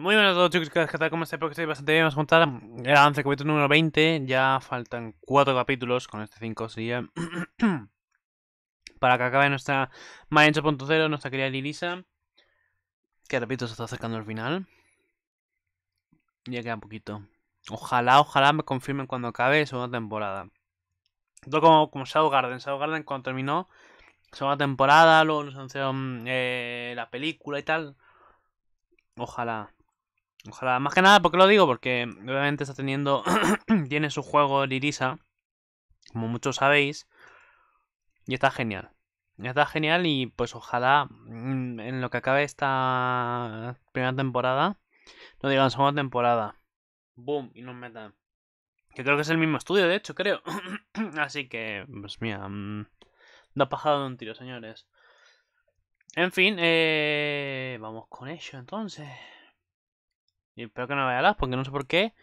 Muy buenas a todos chicos, ¿qué tal? ¿Cómo estáis? Espero que bastante bien, vamos a contar el avance capítulo número 20, ya faltan 4 capítulos, con este 5 sería... para que acabe nuestra Mario 8.0, nuestra querida Lilisa, que repito, se está acercando al final. Ya queda un poquito. Ojalá, ojalá me confirmen cuando acabe segunda temporada. Todo como, como Shadow Garden, Shadow Garden cuando terminó segunda temporada, luego nos anunciaron eh, la película y tal. Ojalá, Ojalá, más que nada, porque lo digo? Porque obviamente está teniendo, tiene su juego Lirisa, como muchos sabéis, y está genial. Está genial y pues ojalá mm, en lo que acabe esta primera temporada, no digan segunda temporada, boom, y nos metan. Que creo que es el mismo estudio, de hecho, creo. Así que, pues mira, No mm, ha pajado de un tiro, señores. En fin, eh, vamos con ello entonces. Y espero que no me las porque no sé por qué.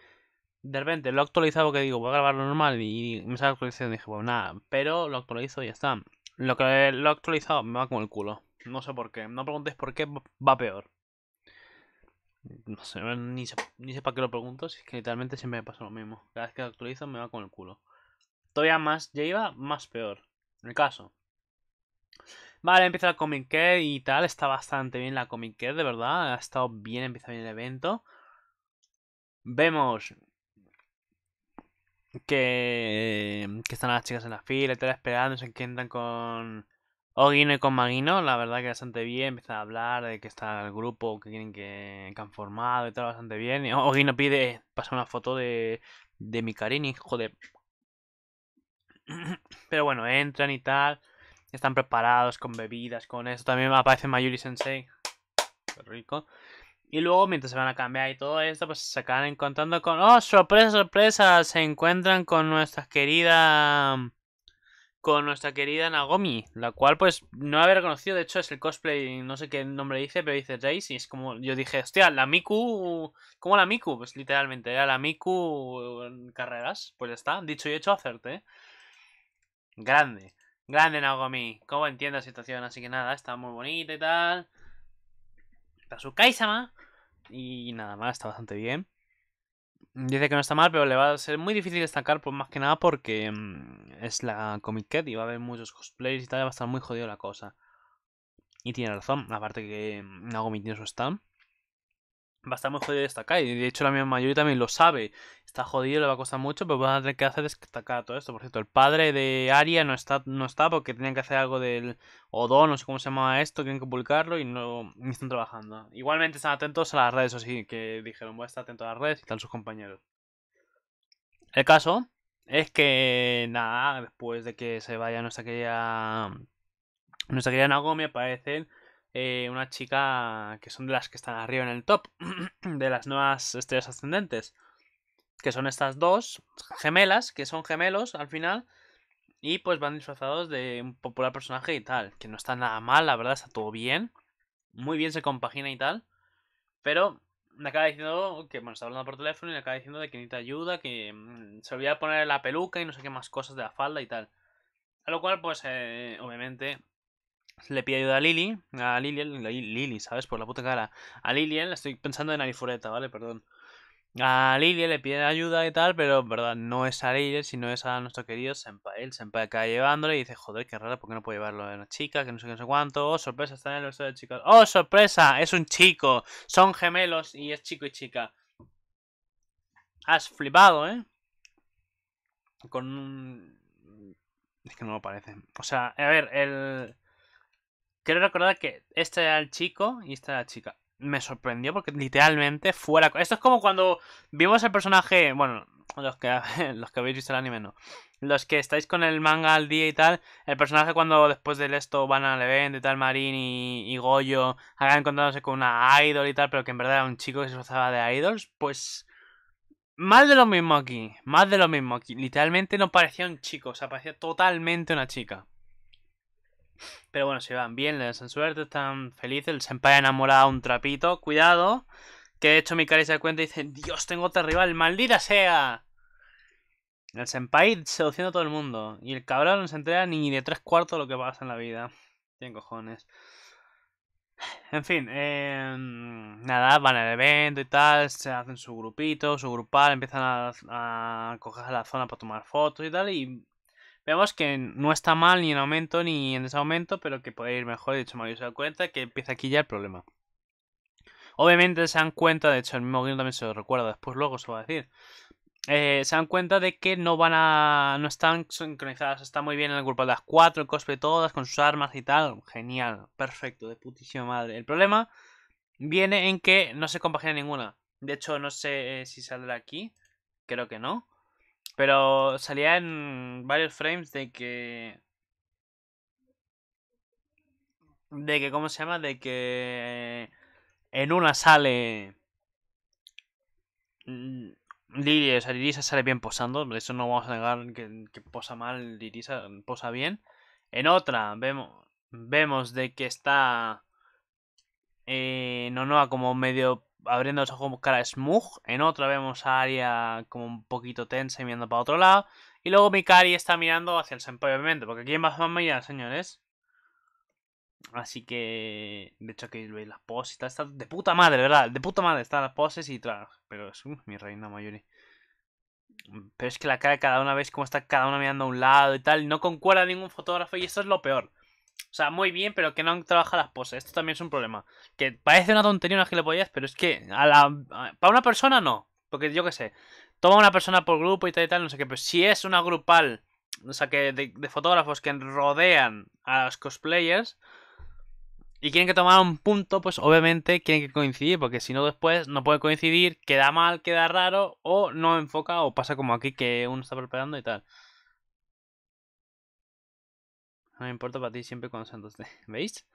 De repente lo he actualizado que digo, voy a grabarlo normal y me sale actualización. Dije, pues nada, pero lo actualizo y ya está. Lo que lo he actualizado me va con el culo. No sé por qué. No preguntes por qué va peor. No sé, ni sé, para qué lo pregunto. Si es que literalmente siempre me pasa lo mismo. Cada vez que lo actualizo me va con el culo. Todavía más, ya iba más peor. En El caso. Vale, empieza la Comic Con y tal. Está bastante bien la Comic Con, de verdad. Ha estado bien, empieza bien el evento. Vemos que, están las chicas en la fila, tal esperando, se entran con Ogino y con Magino, la verdad que bastante bien, empiezan a hablar de que está el grupo que quieren que, han formado y tal, bastante bien. Y Ogino pide pasar una foto de, de Mikarini, joder. Pero bueno, entran y tal, están preparados con bebidas, con eso. También aparece Mayuri Sensei, qué rico. Y luego, mientras se van a cambiar y todo esto, pues se acaban encontrando con. ¡Oh, sorpresa, sorpresa! Se encuentran con nuestra querida. Con nuestra querida Nagomi, la cual, pues, no haber conocido De hecho, es el cosplay, no sé qué nombre dice, pero dice Jace. Y es como, yo dije, hostia, la Miku. ¿Cómo la Miku? Pues literalmente, era la Miku en carreras. Pues ya está, dicho y hecho, hacerte. Grande, grande Nagomi. Como entiende la situación? Así que nada, está muy bonita y tal su Kaisama. Y nada más, está bastante bien. Dice que no está mal, pero le va a ser muy difícil destacar, pues más que nada porque mm, es la Comic Cat y va a haber muchos cosplays y tal, va a estar muy jodido la cosa. Y tiene razón, aparte que mm, Nagomi tiene su stand va a estar muy jodido destacar. Y de hecho la misma mayoría también lo sabe. Está jodido, le va a costar mucho, pero van a tener que hacer destacar todo esto. Por cierto, el padre de Aria no está, no está porque tenían que hacer algo del Odo, no sé cómo se llama esto, tienen que publicarlo y no están trabajando. Igualmente están atentos a las redes, o sí, que dijeron voy a estar atento a las redes y están sus compañeros. El caso es que nada, después de que se vaya nuestra querida. Nuestra querida Nagomi aparecen eh, una chica que son de las que están arriba en el top de las nuevas estrellas ascendentes, que son estas dos gemelas, que son gemelos al final, y pues van disfrazados de un popular personaje y tal, que no está nada mal, la verdad está todo bien, muy bien se compagina y tal, pero me acaba diciendo que, bueno, está hablando por teléfono y me acaba diciendo de que necesita ayuda, que mm, se olvida poner la peluca y no sé qué más cosas de la falda y tal. A lo cual, pues, eh, obviamente, le pide ayuda a Lily, a Liliel, Lily, ¿sabes? Por la puta cara. A La eh, estoy pensando en Arifureta, ¿vale? Perdón. A Lily le pide ayuda y tal, pero verdad no es a Si sino es a nuestro querido Senpai. El Senpai acaba llevándole y dice, joder, qué raro, ¿por qué no puedo llevarlo? a una chica, que no sé qué, no sé cuánto. Oh, sorpresa, está en el resto de chicos. Oh, sorpresa, es un chico. Son gemelos y es chico y chica. Has flipado, ¿eh? Con un... Es que no lo parece. O sea, a ver, el... Quiero recordar que este era el chico y esta era la chica. Me sorprendió porque literalmente fuera... Esto es como cuando vimos el personaje... Bueno, los que, los que habéis visto el anime no. Los que estáis con el manga al día y tal, el personaje cuando después de esto van al evento y tal, Marín y, Goyo hagan encontrándose con una idol y tal, pero que en verdad era un chico que se gozaba de idols, pues... Más de lo mismo aquí, más de lo mismo aquí. Literalmente no parecía un chico, o sea, parecía totalmente una chica. Pero bueno, se van bien, les dan suerte, están felices. El senpai ha enamorado a un trapito. Cuidado. Que de hecho Mikari se da cuenta y dice, Dios, tengo otro rival, maldita sea. El senpai seduciendo a todo el mundo. Y el cabrón no se entera ni de tres cuartos de lo que pasa en la vida. bien cojones. En fin, eh, nada, van al evento y tal, se hacen su grupito, su grupal, empiezan a, a coger la zona para tomar fotos y tal, y Vemos que no está mal ni en aumento ni en desaumento, pero que puede ir mejor. De hecho, Mario se da cuenta que empieza aquí ya el problema. Obviamente se dan cuenta, de hecho el mismo guión también se lo recuerda, después luego se va a decir. Eh, se dan cuenta de que no van a. no están sincronizadas, está muy bien en el grupo de las cuatro, el cosplay todas, con sus armas y tal. Genial, perfecto, de putísima madre. El problema viene en que no se compagina ninguna. De hecho, no sé eh, si saldrá aquí. Creo que no. Pero salía en varios frames de que. De que, ¿cómo se llama? De que. En una sale. Liria. o sea, Lirisa sale bien posando. De eso no vamos a negar que, posa mal. Lirisa posa bien. En otra, vemos, vemos de que está. Eh, Nonoa como medio abriendo los ojos cara a Smug. En otra vemos a como un poquito tensa y mirando para otro lado. Y luego Mikari está mirando hacia el Senpai, obviamente, porque aquí hay más ya señores. Así que, de hecho, aquí veis las poses y tal. Está de puta madre, ¿verdad? De puta madre están las poses y tal. Pero es mi reina mayor Pero es que la cara cada una, veis cómo está cada una mirando a un lado y tal. No concuerda ningún fotógrafo y eso es lo peor. O sea, muy bien, pero que no han las poses. Esto también es un problema. Que parece una tontería, una gilipollez, pero es que a la, para una persona no. Porque yo qué sé, toma una persona por grupo y tal y tal, no sé qué. Pero si es una grupal, o sea, que de, fotógrafos que rodean a los cosplayers y quieren que tomar un punto, pues obviamente quieren que coincidir, porque si no después no puede coincidir, queda mal, queda raro, o no enfoca, o pasa como aquí que uno está preparando y tal. No me importa para ti siempre cuando sean de. ¿Veis?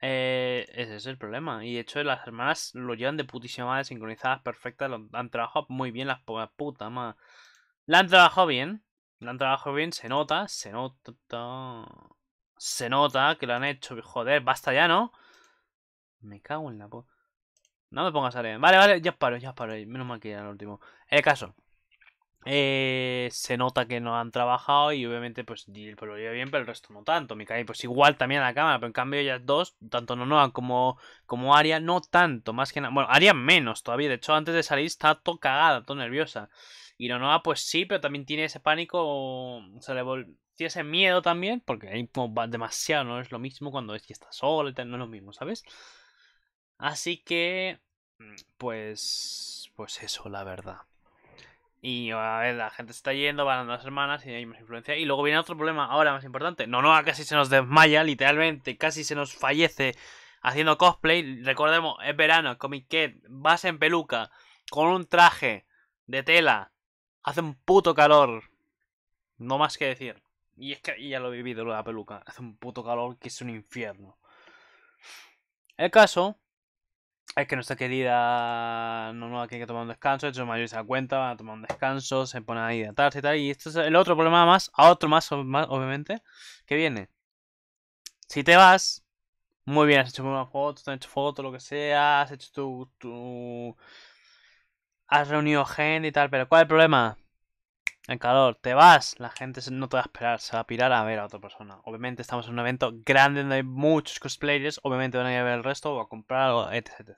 Eh, ese es el problema. Y de hecho, las hermanas lo llevan de putísima madre, sincronizadas, perfectas. Lo han trabajado muy bien, las pocas putas, más. La han trabajado bien. La han trabajado bien, se nota, se nota. Se nota que lo han hecho. Joder, basta ya, ¿no? Me cago en la puta. No me pongas a leer. Vale, vale, ya os paro, ya os paro. Menos mal que era el último. El caso. Eh, se nota que no han trabajado y obviamente pues lo lleva bien, pero el resto no tanto. pues igual también a la cámara, pero en cambio ellas dos, tanto Nonoa como, como Aria, no tanto, más que nada. Bueno, Aria menos todavía, de hecho antes de salir está todo cagada, todo nerviosa. Y Nonoa pues sí, pero también tiene ese pánico, se le tiene ese miedo también, porque ahí como pues, demasiado, no es lo mismo cuando es que está sola y no es lo mismo, ¿sabes? Así que, mm, pues, pues eso, la verdad. Y a ver, la gente se está yendo, van las hermanas y hay más influencia. Y luego viene otro problema, ahora más importante. No, no, casi se nos desmaya, literalmente, casi se nos fallece haciendo cosplay. Recordemos, es verano, Comic Cat, vas en peluca, con un traje de tela, hace un puto calor. No más que decir. Y es que ya lo he vivido, la peluca. Hace un puto calor que es un infierno. El caso es que nuestra querida no, no hay que tomar un descanso, de hecho mayor se da cuenta, van a tomar un descanso, se ponen a hidratarse y tal, y esto es el otro problema más, a otro más, obviamente, que viene. Si te vas, muy bien, has hecho una foto, te hecho fotos, lo que sea, has hecho tu, tu... has reunido gente y tal, pero ¿cuál es el problema? el calor, te vas, la gente no te va a esperar, se va a pirar a ver a otra persona. Obviamente estamos en un evento grande donde hay muchos cosplayers, obviamente van a ir a ver el resto o a comprar algo, etc,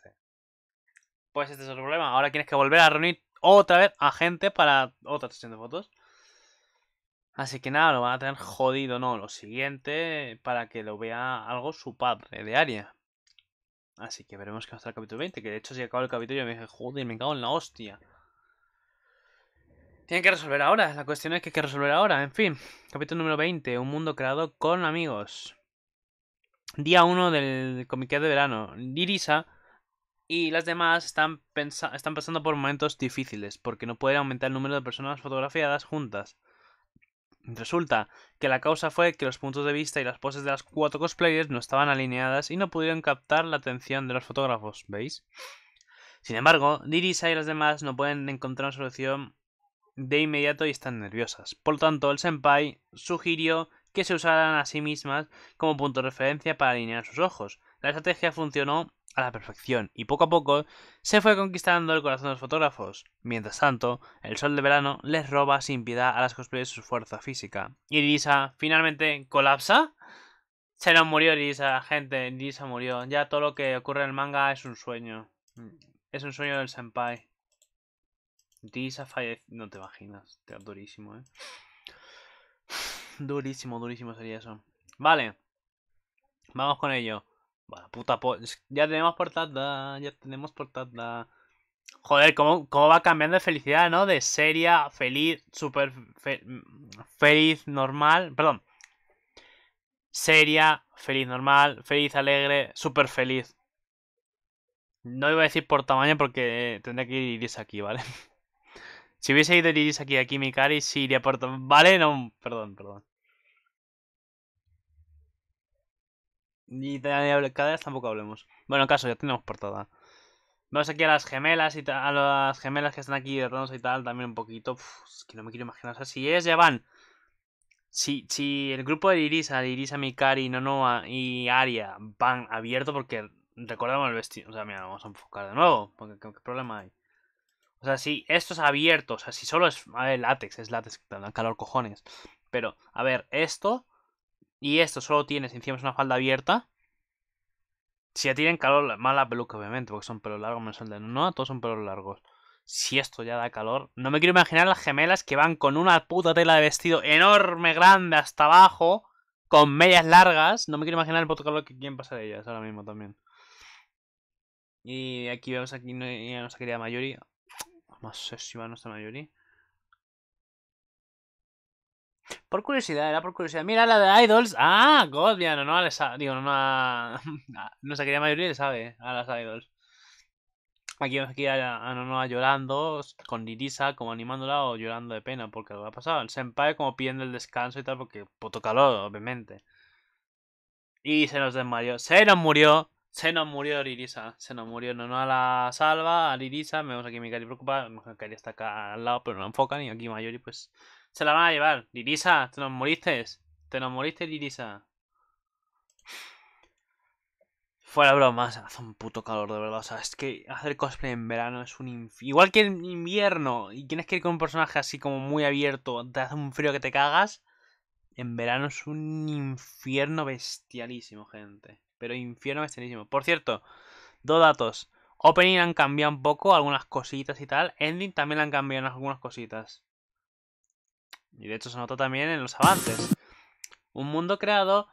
Pues este es el problema, ahora tienes que volver a reunir otra vez a gente para otra sesión de fotos. Así que nada, lo van a tener jodido, no, lo siguiente para que lo vea algo su padre de área. Así que veremos que va a estar el capítulo 20, que de hecho si acabo el capítulo yo me dije, joder, me cago en la hostia. Tienen que resolver ahora, la cuestión es que hay que resolver ahora, en fin. Capítulo número 20, un mundo creado con amigos. Día 1 del comité de verano. Dirisa y las demás están, están pasando por momentos difíciles porque no pueden aumentar el número de personas fotografiadas juntas. Resulta que la causa fue que los puntos de vista y las poses de las cuatro cosplayers no estaban alineadas y no pudieron captar la atención de los fotógrafos, ¿veis? Sin embargo, Dirisa y las demás no pueden encontrar una solución de inmediato y están nerviosas. Por lo tanto, el senpai sugirió que se usaran a sí mismas como punto de referencia para alinear sus ojos. La estrategia funcionó a la perfección y poco a poco se fue conquistando el corazón de los fotógrafos. Mientras tanto, el sol de verano les roba sin piedad a las cosplayers su fuerza física. Y Lisa finalmente colapsa. Se nos murió Lisa, gente. Lisa murió. Ya todo lo que ocurre en el manga es un sueño. Es un sueño del senpai a No te imaginas. Te durísimo, eh. Durísimo, durísimo sería eso. Vale. Vamos con ello. puta Ya tenemos portada. Ya tenemos portada. Joder, ¿cómo, cómo va cambiando de felicidad, ¿no? De seria, feliz, super feliz, normal. Perdón. Seria, feliz, normal, feliz, alegre, super feliz. No iba a decir por tamaño porque tendría que ir aquí, ¿vale? Si hubiese ido Iris aquí aquí Mikari, sí iría por... Vale, no... Perdón, perdón. Ni de vez tampoco hablemos. Bueno, en caso, ya tenemos portada. Vamos aquí a las gemelas y a las gemelas que están aquí de y tal, también un poquito. es que no me quiero imaginar. O sea, si es, ya van. Si, si el grupo de Irisa, de Irisa, Mikari, Nonoa y Aria van abierto, porque recordamos el vestido. O sea, mira, vamos a enfocar de nuevo, porque qué problema hay. O sea, si esto es abierto, o sea, si solo es a ah, ver, látex, es látex, da calor cojones. Pero, a ver, esto y esto solo tienes encima es una falda abierta. Si ya tienen calor, mala peluca, obviamente, porque son pelos largos menos el no, todos son pelos largos. Si esto ya da calor, no me quiero imaginar las gemelas que van con una puta tela de vestido enorme, grande, hasta abajo, con medias largas. No me quiero imaginar el puto calor que quieren pasar ellas ahora mismo también. Y aquí vemos aquí no, no quería mayoría sé si va nuestra nuestra Por curiosidad, era por curiosidad. Mira la de Idols. Ah, God, no a Digo, no a. Nuestra querida mayoría le sabe a las Idols. Aquí vamos aquí a, a Nonoa llorando, con Nirisa como animándola o llorando de pena porque lo ha pasado. El senpai como pidiendo el descanso y tal porque puto calor, obviamente. Y se nos desmayó. Se nos murió. Se nos murió Lirisa. Se nos murió. No, no a la salva, a Lirisa. Vemos aquí a Mikari preocupada. Mikali está acá al lado, pero no enfocan. Y aquí Mayori, pues. Se la van a llevar. Lirisa, te nos moriste. Te nos moriste, Lirisa. Fuera broma, hace un puto calor de verdad. O sea, es que hacer cosplay en verano es un inf... Igual que en invierno, y tienes que ir con un personaje así como muy abierto, te hace un frío que te cagas. En verano es un infierno bestialísimo, gente pero infierno bestialísimo. Por cierto, dos datos. Opening han cambiado un poco algunas cositas y tal. Ending también han cambiado algunas cositas. Y de hecho se nota también en los avances. Un mundo creado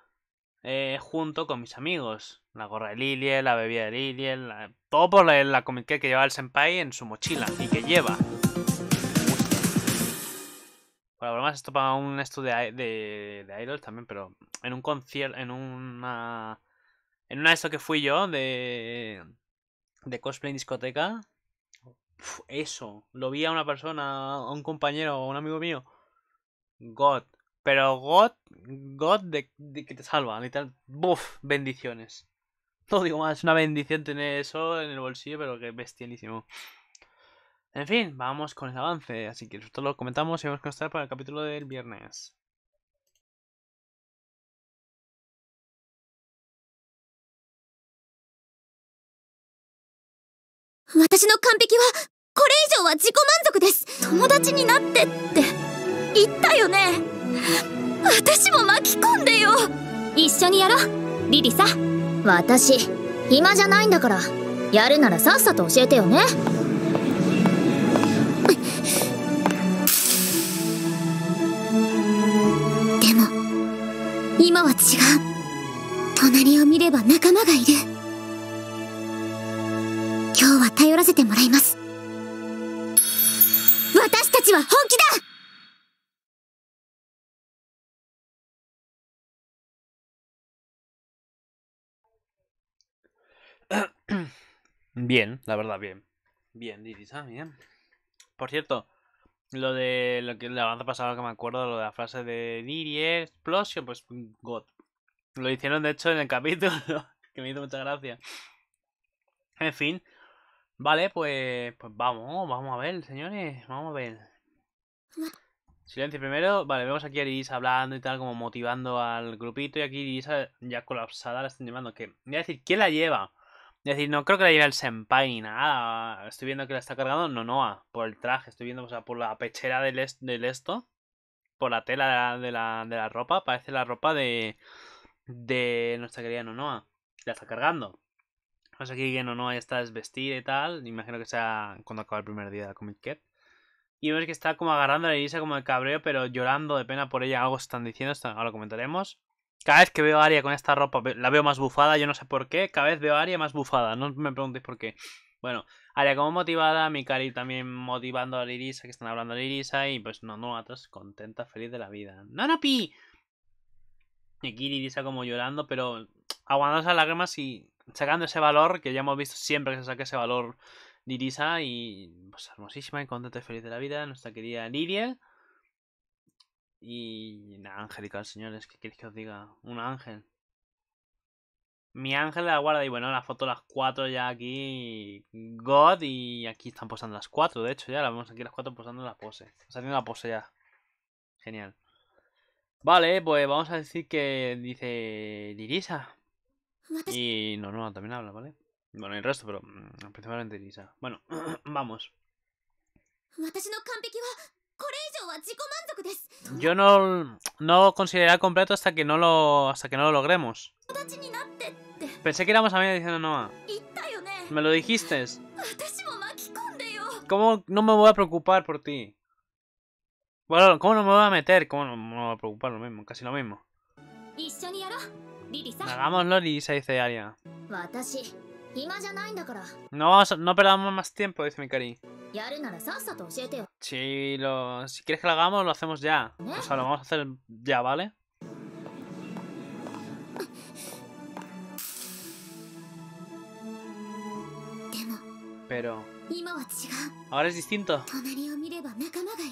eh, junto con mis amigos. La gorra de Liliel, la bebida de Liliel, todo por la, la que lleva el senpai en su mochila y que lleva. Bueno, además esto para un estudio de, de, de, idols también, pero en un concierto, en una en una de esas que fui yo, de, de cosplay en discoteca, eso, lo vi a una persona, a un compañero a un amigo mío. God. Pero God, God de, que te salva, literal. Buf, bendiciones. No digo más, es una bendición tener eso en el bolsillo, pero que bestialísimo. En fin, vamos con el avance. Así que nosotros lo comentamos y vamos a estar para el capítulo del viernes. 私の完璧はこれ以上は自己満足です友達になってって言ったよね私も巻き込んでよ一緒にやろリリサ私暇じゃないんだからやるならさっさと教えてよねでも今は違う隣を見れば仲間がいる bien, la verdad, bien. Bien, Diri, bien. Por cierto, lo de lo que la avanza pasada que me acuerdo, lo de la frase de Diri Explosion, pues God. Lo hicieron de hecho en el capítulo, que me hizo mucha gracia. En fin, Vale, pues, pues vamos, vamos a ver, señores, vamos a ver. Silencio primero. Vale, vemos aquí a Irisa hablando y tal, como motivando al grupito. Y aquí Irisa ya colapsada la están llevando. Que, voy a decir, ¿quién la lleva? decir, no creo que la lleve el senpai ni nada. Estoy viendo que la está cargando Nonoa por el traje. Estoy viendo, o sea, por la pechera del, del esto. Por la tela de la, ropa. Parece la ropa de, de nuestra querida Nonoa. La está cargando no aquí lleno, ¿no? Ya está desvestida y tal. Imagino que sea cuando acaba el primer día de la Comic Cat. Y vemos que está como agarrando a irisa como el cabreo, pero llorando de pena por ella. Algo están diciendo, ahora lo comentaremos. Cada vez que veo a Aria con esta ropa, la veo más bufada, yo no sé por qué. Cada vez veo a Aria más bufada, no me preguntéis por qué. Bueno, Aria como motivada, Mikari también motivando a Lirisa, que están hablando a Lirisa, y pues no, no, atrás contenta, feliz de la vida. ¡Nanopi! Y aquí Lirisa como llorando, pero aguantando esas lágrimas y sacando ese valor que ya hemos visto siempre que se saca ese valor Dirisa y pues hermosísima y contenta y feliz de la vida, nuestra querida Liria. Y una ángelica señores, ¿qué queréis que os diga? Un ángel. Mi ángel de la guarda y bueno, la foto las cuatro ya aquí, God, y aquí están posando las cuatro, de hecho ya las vemos aquí las cuatro posando la pose. Saliendo la pose ya. Genial. Vale, pues vamos a decir que dice Dirisa. Y no también habla, ¿vale? Bueno, el resto, pero mm, principalmente Lisa. Bueno, vamos. Yo no, no consideré completo hasta que no lo hasta que no lo logremos. Pensé que éramos mí diciendo Noa. Me lo dijiste. ¿Cómo no me voy a preocupar por ti? Bueno, ¿cómo no me voy a meter? ¿Cómo no me voy a preocupar? Lo mismo, casi lo mismo. Hagámoslo, se dice Aria. No, no perdamos más tiempo, dice Mikari. Si, si quieres que lo hagamos, lo hacemos ya. ¿Eh? O sea, lo vamos a hacer ya, ¿vale? Pero... Ahora es distinto.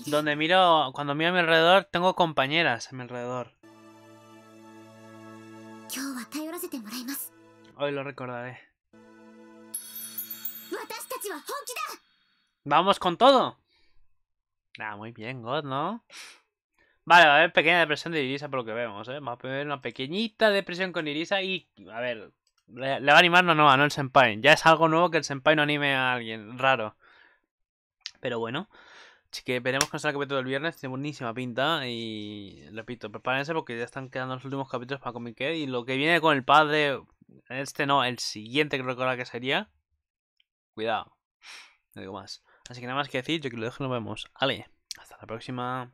Donde miro, cuando miro a mi alrededor, tengo compañeras a mi alrededor. Hoy lo recordaré. ¡Vamos con todo! Ah, muy bien, God, ¿no? Vale, va a haber pequeña depresión de Irisa por lo que vemos, ¿eh? Va a haber una pequeñita depresión con Irisa y... A ver, le, va a animar no, no, no el senpai. Ya es algo nuevo que el senpai no anime a alguien, raro. Pero bueno, Así que veremos con el capítulo del viernes, tiene buenísima pinta y repito, prepárense porque ya están quedando los últimos capítulos para Comic y lo que viene con el padre, este no, el siguiente que ahora que sería, cuidado, no digo más. Así que nada más que decir, yo que lo dejo y nos vemos. Ale, hasta la próxima.